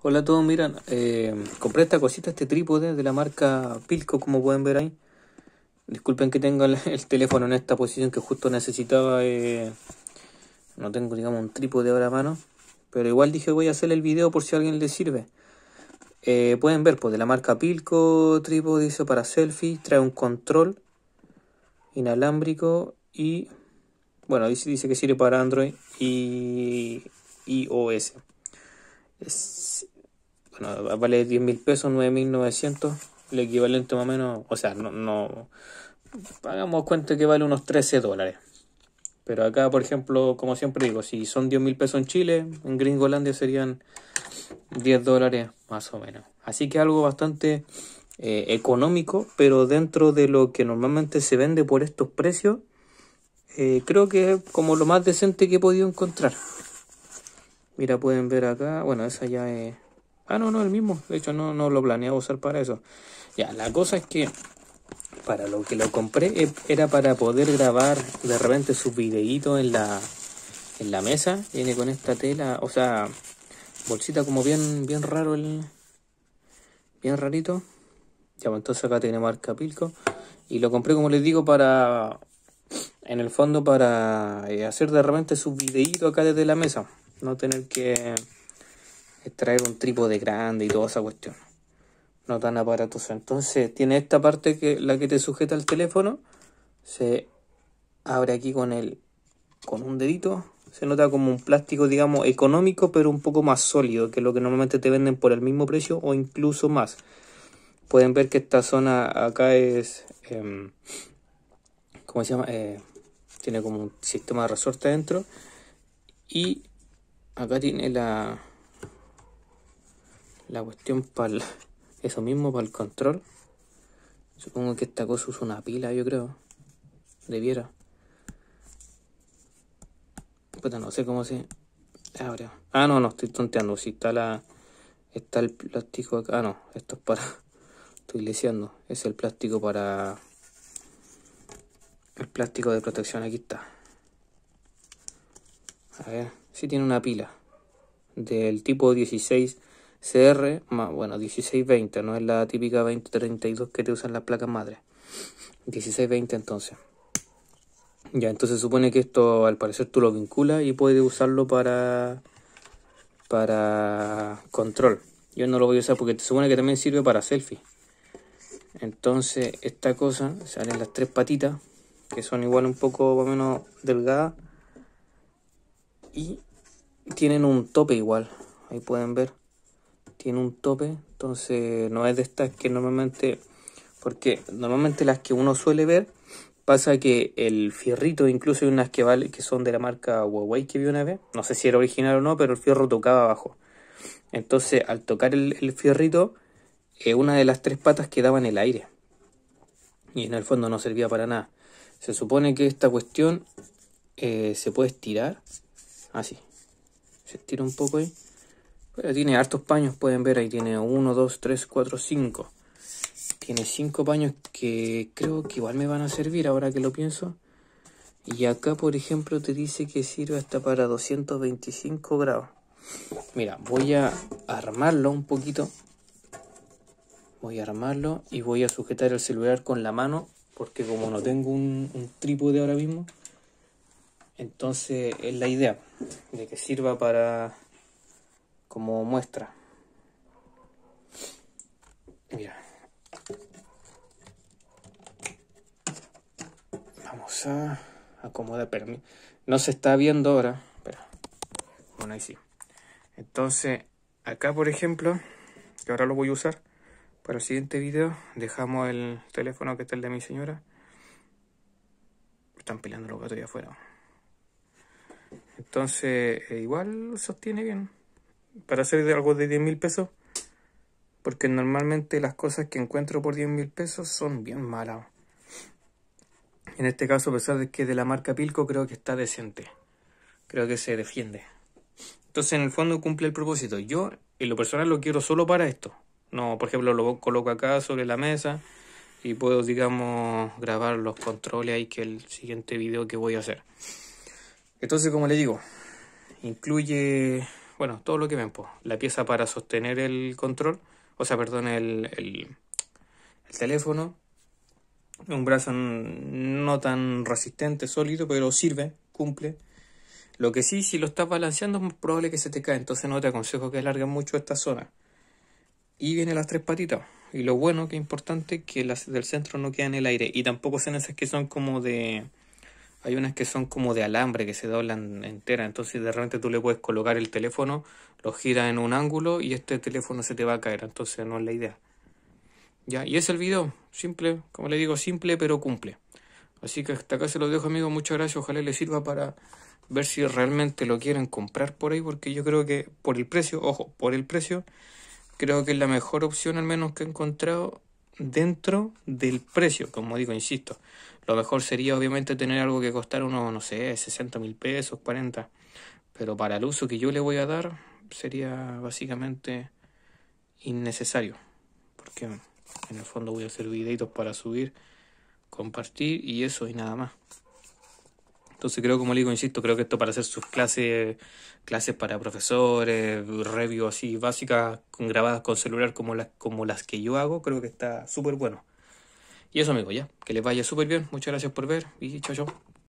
Hola a todos, miran, eh, compré esta cosita, este trípode de la marca Pilco, como pueden ver ahí. Disculpen que tenga el, teléfono en esta posición que justo necesitaba. Eh, no tengo, digamos, un trípode ahora a mano. Pero igual dije voy a hacer el video por si a alguien le sirve. Eh, pueden ver, pues de la marca Pilco, trípode para selfie, trae un control inalámbrico y... Bueno, dice, dice que sirve para Android y iOS vale 10 mil pesos, 9.900, el equivalente más o menos, o sea, no, no, pagamos cuenta que vale unos 13 dólares. Pero acá, por ejemplo, como siempre digo, si son 10 mil pesos en Chile, en Gringolandia serían 10 dólares más o menos. Así que algo bastante eh, económico, pero dentro de lo que normalmente se vende por estos precios, eh, creo que es como lo más decente que he podido encontrar. Mira, pueden ver acá. Bueno, esa ya es... Ah, no, no, el mismo. De hecho, no, no lo planeaba usar para eso. Ya, la cosa es que para lo que lo compré eh, era para poder grabar de repente sus videíto en la, en la mesa. Viene con esta tela, o sea, bolsita como bien, bien raro el... Bien rarito. Ya, pues, entonces acá tiene marca Pilco. Y lo compré, como les digo, para... En el fondo para eh, hacer de repente sus videíto acá desde la mesa no tener que extraer un de grande y toda esa cuestión. No tan aparatoso. Entonces tiene esta parte que la que te sujeta al teléfono. Se abre aquí con el con un dedito. Se nota como un plástico, digamos, económico, pero un poco más sólido que lo que normalmente te venden por el mismo precio o incluso más. Pueden ver que esta zona acá es. Em, ¿Cómo se llama? Eh, tiene como un sistema de resorte adentro. Y acá tiene la cuestión para eso mismo para el control supongo que esta cosa usa una pila yo creo debiera pues no sé cómo se abre ah no no estoy tonteando si está la está el plástico acá ah no esto es para estoy lisiando es el plástico para el plástico de protección aquí está a ver, si tiene una pila. Del tipo 16CR, bueno, 1620, no es la típica 2032 que te usan las placas madre. 1620 entonces. Ya, entonces supone que esto al parecer tú lo vinculas y puedes usarlo para para control. Yo no lo voy a usar porque te supone que también sirve para selfie. Entonces esta cosa, salen las tres patitas, que son igual un poco más o menos delgadas y tienen un tope igual. Ahí pueden ver. Tiene un tope. Entonces no es de estas que normalmente... Porque normalmente las que uno suele ver pasa que el fierrito, incluso hay unas que, vale, que son de la marca Huawei que vi una vez, no sé si era original o no, pero el fierro tocaba abajo. Entonces, al tocar el, fierrito, eh, una de las tres patas quedaba en el aire. Y en el fondo no servía para nada. Se supone que esta cuestión eh, se puede estirar Así. Ah, Se tira un poco ahí. Pero pues tiene hartos paños, pueden ver. Ahí tiene 1, 2, 3, 4, 5. Tiene 5 paños que creo que igual me van a servir ahora que lo pienso. Y acá, por ejemplo, te dice que sirve hasta para 225 grados. Mira, voy a armarlo un poquito. Voy a armarlo y voy a sujetar el celular con la mano. Porque como no tengo un, un trípode ahora mismo, entonces es la idea de que sirva para como muestra. Mira. Vamos a acomodar. Pero no se está viendo ahora. Pero, bueno, ahí sí. Entonces, acá por ejemplo, que ahora lo voy a usar para el siguiente video, dejamos el teléfono que está el de mi señora. Están peleando los gatos afuera. Entonces, eh, igual sostiene bien. Para hacer algo de 10 mil pesos. Porque normalmente las cosas que encuentro por 10 mil pesos son bien malas. En este caso, a pesar de que de la marca Pilco, creo que está decente. Creo que se defiende. Entonces, en el fondo cumple el propósito. Yo, en lo personal, lo quiero solo para esto. No, por ejemplo, lo coloco acá sobre la mesa y puedo, digamos, grabar los controles ahí que el siguiente video que voy a hacer. Entonces, como le digo, incluye, bueno, todo lo que ven, pues, la pieza para sostener el control, o sea, perdón, el, el, teléfono, un brazo no tan resistente, sólido, pero sirve, cumple. Lo que sí, si lo estás balanceando, es probable que se te caiga, entonces no te aconsejo que alargues mucho esta zona. Y vienen las tres patitas. Y lo bueno que es importante que las del centro no quedan en el aire. Y tampoco son esas que son como de, hay unas que son como de alambre, que se doblan entera, entonces de repente tú le puedes colocar el teléfono, lo giras en un ángulo y este teléfono se te va a caer, entonces no es la idea. Ya, y es el video, simple, como le digo, simple pero cumple. Así que hasta acá se los dejo amigos, muchas gracias, ojalá les sirva para ver si realmente lo quieren comprar por ahí, porque yo creo que por el precio, ojo, por el precio, creo que es la mejor opción al menos que he encontrado dentro del precio, como digo, insisto. Lo mejor sería obviamente tener algo que costara unos, no sé, 60 mil pesos, 40. Pero para el uso que yo le voy a dar sería básicamente innecesario. Porque en el fondo voy a hacer videitos para subir, compartir y eso y nada más. Entonces creo, como le digo, insisto, creo que esto para hacer sus clases, clases para profesores, review así básicas, con, grabadas con celular como las, como las que yo hago, creo que está súper bueno. Y eso amigo ya, que les vaya súper bien, muchas gracias por ver y chao chao.